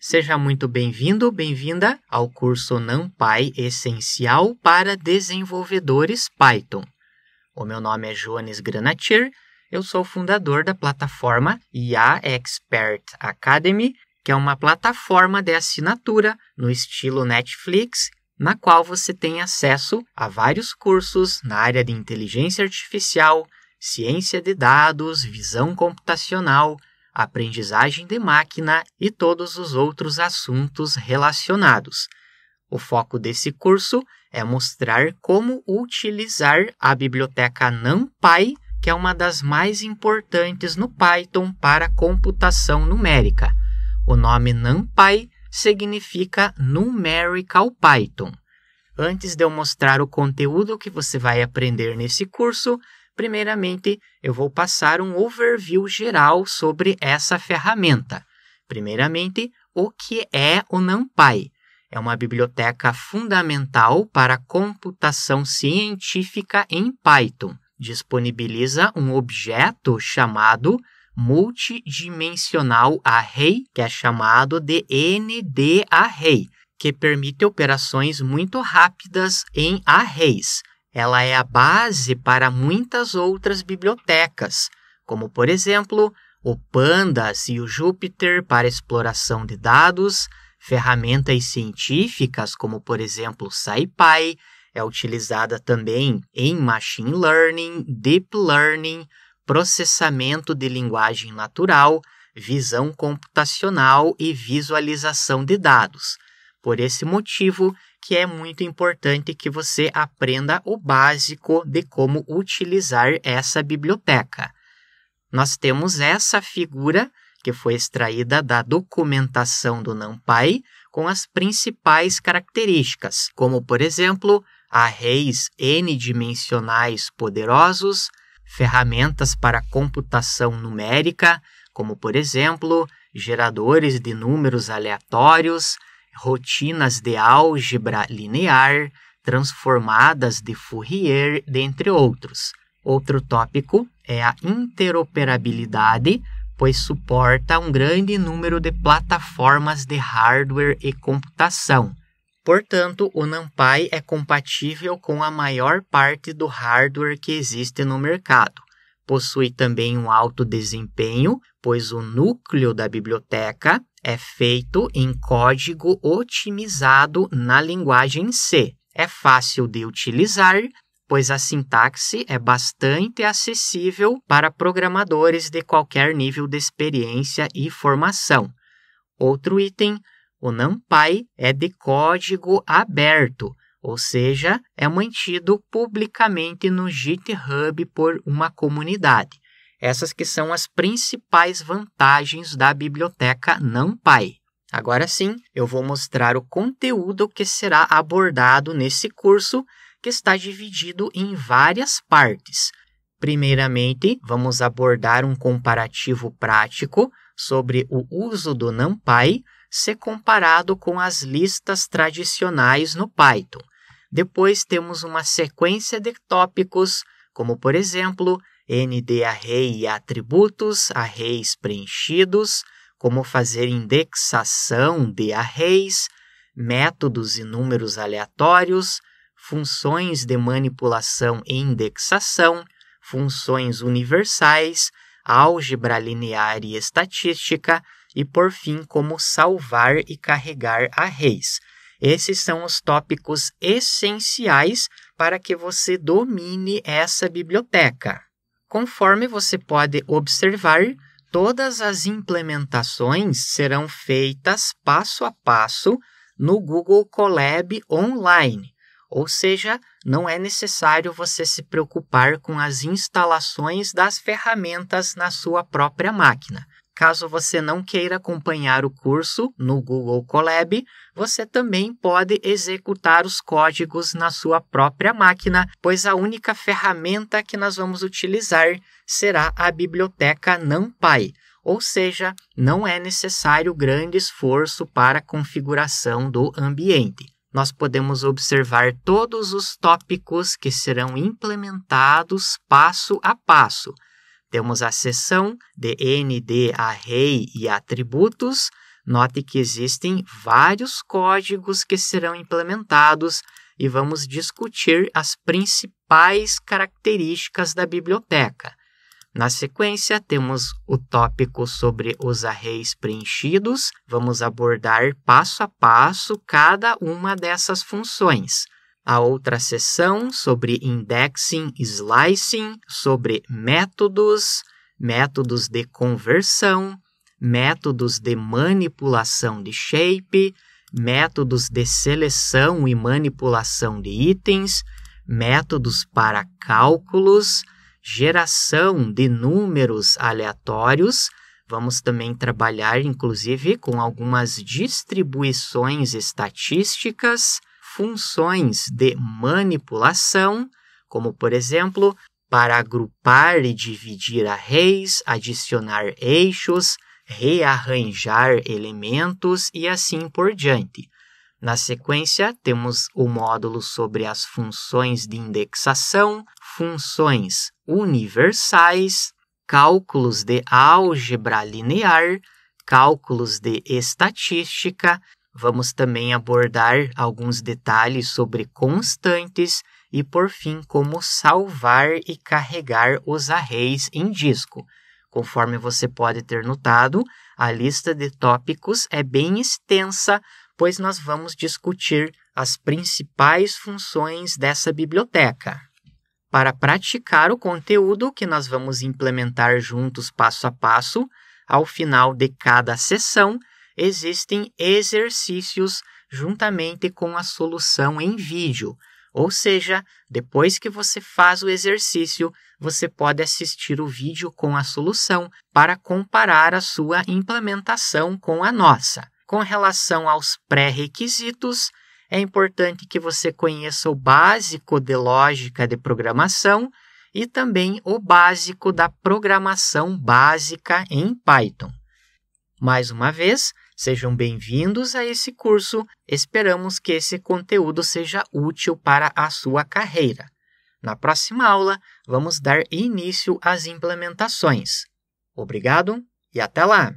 Seja muito bem-vindo, bem-vinda ao curso NumPy Essencial para Desenvolvedores Python. O meu nome é Joanes Granatier, eu sou fundador da plataforma IA Expert Academy, que é uma plataforma de assinatura no estilo Netflix, na qual você tem acesso a vários cursos na área de inteligência artificial, ciência de dados, visão computacional, aprendizagem de máquina e todos os outros assuntos relacionados. O foco desse curso é mostrar como utilizar a biblioteca NumPy, que é uma das mais importantes no Python para computação numérica. O nome NumPy significa Numerical Python. Antes de eu mostrar o conteúdo que você vai aprender nesse curso, Primeiramente, eu vou passar um overview geral sobre essa ferramenta. Primeiramente, o que é o NumPy? É uma biblioteca fundamental para computação científica em Python. Disponibiliza um objeto chamado multidimensional array, que é chamado de ndarray, que permite operações muito rápidas em arrays ela é a base para muitas outras bibliotecas, como por exemplo o Pandas e o Jupyter para exploração de dados, ferramentas científicas como por exemplo o SciPy, é utilizada também em machine learning, deep learning, processamento de linguagem natural, visão computacional e visualização de dados. Por esse motivo que é muito importante que você aprenda o básico de como utilizar essa biblioteca. Nós temos essa figura que foi extraída da documentação do NumPy com as principais características, como por exemplo, arrays n-dimensionais poderosos, ferramentas para computação numérica, como por exemplo, geradores de números aleatórios, rotinas de álgebra linear, transformadas de Fourier, dentre outros. Outro tópico é a interoperabilidade, pois suporta um grande número de plataformas de hardware e computação. Portanto, o NumPy é compatível com a maior parte do hardware que existe no mercado. Possui também um alto desempenho, pois o núcleo da biblioteca é feito em código otimizado na linguagem C. É fácil de utilizar, pois a sintaxe é bastante acessível para programadores de qualquer nível de experiência e formação. Outro item, o NumPy é de código aberto, ou seja, é mantido publicamente no GitHub por uma comunidade. Essas que são as principais vantagens da biblioteca NumPy. Agora sim, eu vou mostrar o conteúdo que será abordado nesse curso, que está dividido em várias partes. Primeiramente, vamos abordar um comparativo prático sobre o uso do NumPy se comparado com as listas tradicionais no Python. Depois temos uma sequência de tópicos, como por exemplo, ND array atributos, arrays preenchidos, como fazer indexação de arrays, métodos e números aleatórios, funções de manipulação e indexação, funções universais, álgebra linear e estatística, e por fim, como salvar e carregar arrays. Esses são os tópicos essenciais para que você domine essa biblioteca. Conforme você pode observar, todas as implementações serão feitas passo a passo no Google Colab Online, ou seja, não é necessário você se preocupar com as instalações das ferramentas na sua própria máquina. Caso você não queira acompanhar o curso no Google Colab, você também pode executar os códigos na sua própria máquina, pois a única ferramenta que nós vamos utilizar será a biblioteca NumPy, ou seja, não é necessário grande esforço para a configuração do ambiente nós podemos observar todos os tópicos que serão implementados passo a passo. Temos a seção de ND array e atributos. Note que existem vários códigos que serão implementados e vamos discutir as principais características da biblioteca. Na sequência, temos o tópico sobre os arrays preenchidos. Vamos abordar passo a passo cada uma dessas funções a outra sessão sobre indexing e slicing, sobre métodos, métodos de conversão, métodos de manipulação de shape, métodos de seleção e manipulação de itens, métodos para cálculos, geração de números aleatórios. Vamos também trabalhar, inclusive, com algumas distribuições estatísticas funções de manipulação, como por exemplo, para agrupar e dividir arrays, adicionar eixos, rearranjar elementos e assim por diante. Na sequência, temos o módulo sobre as funções de indexação, funções universais, cálculos de álgebra linear, cálculos de estatística Vamos também abordar alguns detalhes sobre constantes e, por fim, como salvar e carregar os arrays em disco. Conforme você pode ter notado, a lista de tópicos é bem extensa, pois nós vamos discutir as principais funções dessa biblioteca. Para praticar o conteúdo que nós vamos implementar juntos passo a passo, ao final de cada sessão, existem exercícios juntamente com a solução em vídeo. Ou seja, depois que você faz o exercício, você pode assistir o vídeo com a solução para comparar a sua implementação com a nossa. Com relação aos pré-requisitos, é importante que você conheça o básico de lógica de programação e também o básico da programação básica em Python. Mais uma vez, Sejam bem-vindos a esse curso. Esperamos que esse conteúdo seja útil para a sua carreira. Na próxima aula, vamos dar início às implementações. Obrigado e até lá!